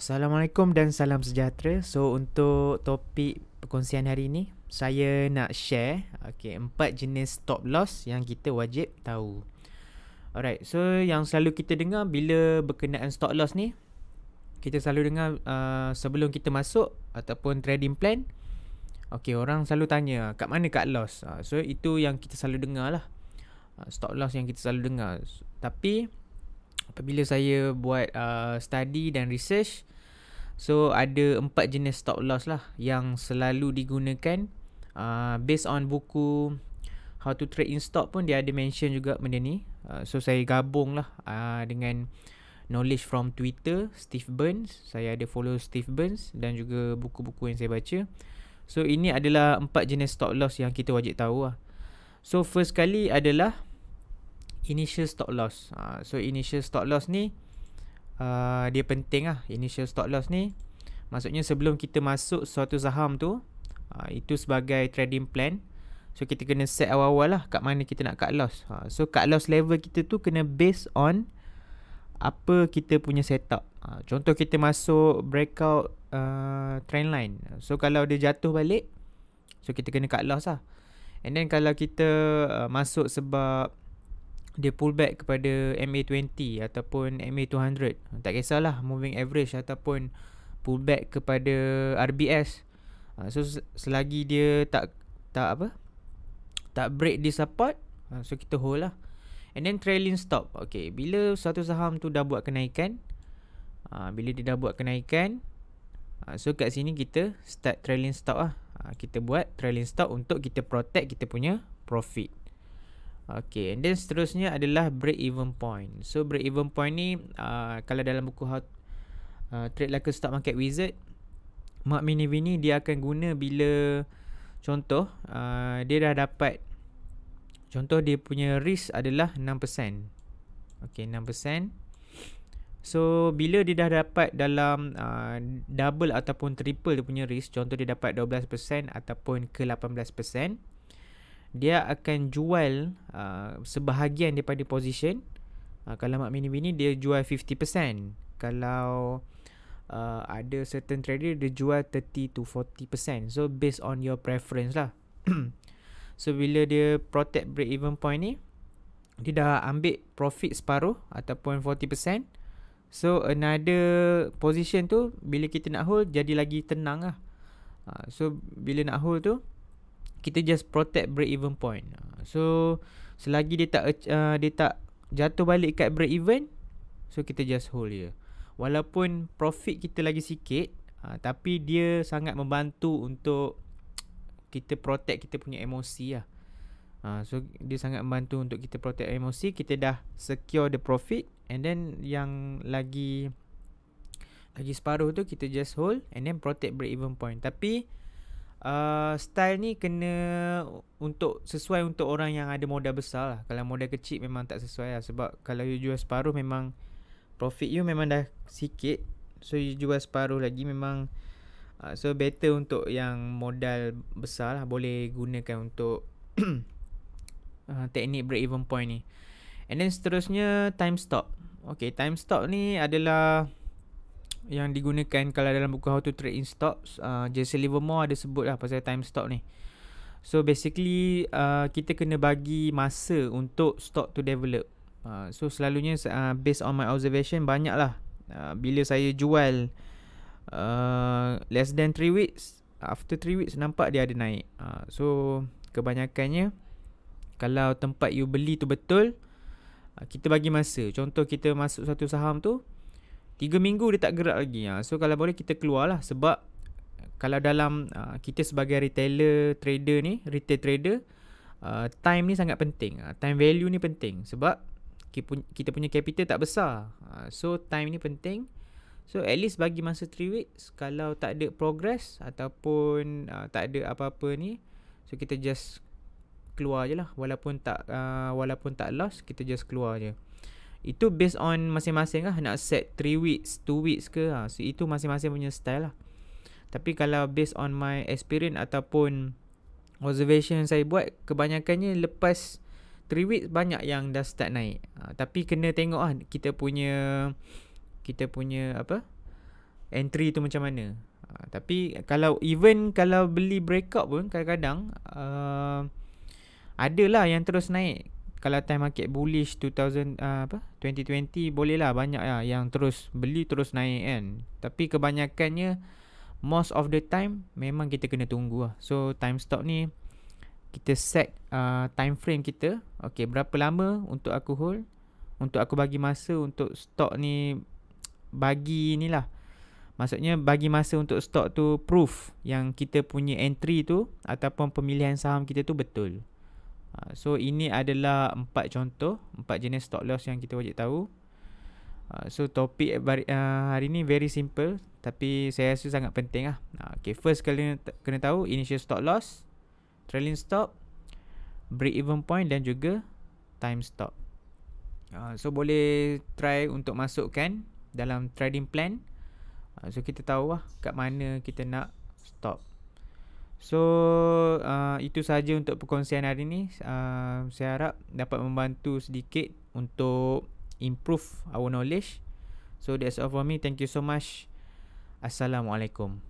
Assalamualaikum dan salam sejahtera. So untuk topik perkongsian hari ini, saya nak share okey empat jenis stop loss yang kita wajib tahu. Alright, so yang selalu kita dengar bila berkenaan stop loss ni, kita selalu dengar uh, sebelum kita masuk ataupun trading plan, okey orang selalu tanya, kat mana kat loss? Uh, so itu yang kita selalu dengar lah. Uh, stop loss yang kita selalu dengar. So, tapi apabila saya buat uh, study dan research so ada empat jenis stop loss lah yang selalu digunakan uh, based on buku how to trade in Stock pun dia ada mention juga benda ni uh, so saya gabung lah uh, dengan knowledge from twitter Steve Burns saya ada follow Steve Burns dan juga buku-buku yang saya baca so ini adalah empat jenis stop loss yang kita wajib tahu lah so first kali adalah initial stop loss uh, so initial stop loss ni uh, dia penting lah initial stop loss ni maksudnya sebelum kita masuk suatu saham tu uh, itu sebagai trading plan so kita kena set awal-awal lah kat mana kita nak cut loss uh, so cut loss level kita tu kena based on apa kita punya setup uh, contoh kita masuk breakout uh, trend line so kalau dia jatuh balik so kita kena cut loss lah And then kalau kita uh, masuk sebab dia pull back kepada MA20 ataupun MA200 tak kisahlah moving average ataupun pull back kepada RBS ah, so selagi dia tak tak apa tak break di support ah, so kita hold lah and then trailing stop okay bila satu saham tu dah buat kenaikan ah, bila dia dah buat kenaikan so kat sini kita start trailing stop lah kita buat trailing stop untuk kita protect kita punya profit Okay, and then seterusnya adalah break even point. So break even point ni uh, kalau dalam buku how, uh, Trade Like a Stock Market Wizard, Mark Minervini dia akan guna bila contoh uh, dia dah dapat contoh dia punya risk adalah 6%. Okay, 6%. So bila dia dah dapat dalam uh, double ataupun triple dia punya risk contoh dia dapat 12% ataupun ke dia akan jual uh, sebahagian daripada position uh, kalau mak mini bini dia jual 50% kalau uh, ada certain trader dia jual 30 to 40% so based on your preference lah so bila dia protect break even point ni dia dah ambil profit separuh ataupun 40% so another position tu bila kita nak hold jadi lagi tenang lah uh, so bila nak hold tu kita just protect break even point. So selagi dia tak uh, dia tak jatuh balik kat break even, so kita just hold dia. Walaupun profit kita lagi sikit, uh, tapi dia sangat membantu untuk kita protect kita punya emosi lah. Uh, so dia sangat membantu untuk kita protect emosi, kita dah secure the profit and then yang lagi lagi separuh tu kita just hold and then protect break even point. Tapi uh, style ni kena untuk sesuai untuk orang yang ada modal besar lah. Kalau modal kecil memang tak sesuai lah. Sebab kalau you jual separuh memang profit you memang dah sikit. So you jual separuh lagi memang uh, so better untuk yang modal besar lah. Boleh gunakan untuk uh, teknik break even point ni. And then seterusnya time stop. Okay time stop ni adalah yang digunakan kalau dalam buku how to trade in stocks uh, Jesse Livermore ada sebut lah pasal time stop ni So basically uh, kita kena bagi masa untuk stock to develop uh, So selalunya uh, based on my observation banyak lah uh, Bila saya jual uh, less than 3 weeks After 3 weeks nampak dia ada naik uh, So kebanyakannya kalau tempat you beli tu betul uh, Kita bagi masa contoh kita masuk satu saham tu Tiga minggu dia tak gerak lagi ha. So kalau boleh kita keluar lah Sebab Kalau dalam uh, Kita sebagai retailer Trader ni Retail trader uh, Time ni sangat penting uh, Time value ni penting Sebab Kita punya capital tak besar uh, So time ni penting So at least bagi masa 3 weeks Kalau tak ada progress Ataupun uh, Tak ada apa-apa ni So kita just Keluar je lah Walaupun tak uh, Walaupun tak loss Kita just keluar je itu based on masing-masing lah Nak set 3 weeks, 2 weeks ke ha. Ah, so, Itu masing-masing punya style lah Tapi kalau based on my experience Ataupun observation yang saya buat Kebanyakannya lepas 3 weeks banyak yang dah start naik ha. Tapi kena tengok lah Kita punya Kita punya apa Entry tu macam mana ha. Tapi kalau even kalau beli breakout pun Kadang-kadang uh, Adalah yang terus naik kalau time market bullish 2000 uh, apa 2020 boleh lah banyak lah yang terus beli terus naik kan tapi kebanyakannya most of the time memang kita kena tunggu lah so time stop ni kita set uh, time frame kita okey berapa lama untuk aku hold untuk aku bagi masa untuk stok ni bagi inilah maksudnya bagi masa untuk stok tu proof yang kita punya entry tu ataupun pemilihan saham kita tu betul Ah, so ini adalah empat contoh empat jenis stop loss yang kita wajib tahu ah, so topik ah, hari ni very simple tapi saya rasa sangat penting lah okay, first kalian kena tahu initial stop loss trailing stop break even point dan juga time stop so boleh try untuk masukkan dalam trading plan so kita tahu lah kat mana kita nak stop So uh, itu sahaja untuk perkongsian hari ini. Uh, saya harap dapat membantu sedikit untuk improve our knowledge. So that's all for me. Thank you so much. Assalamualaikum.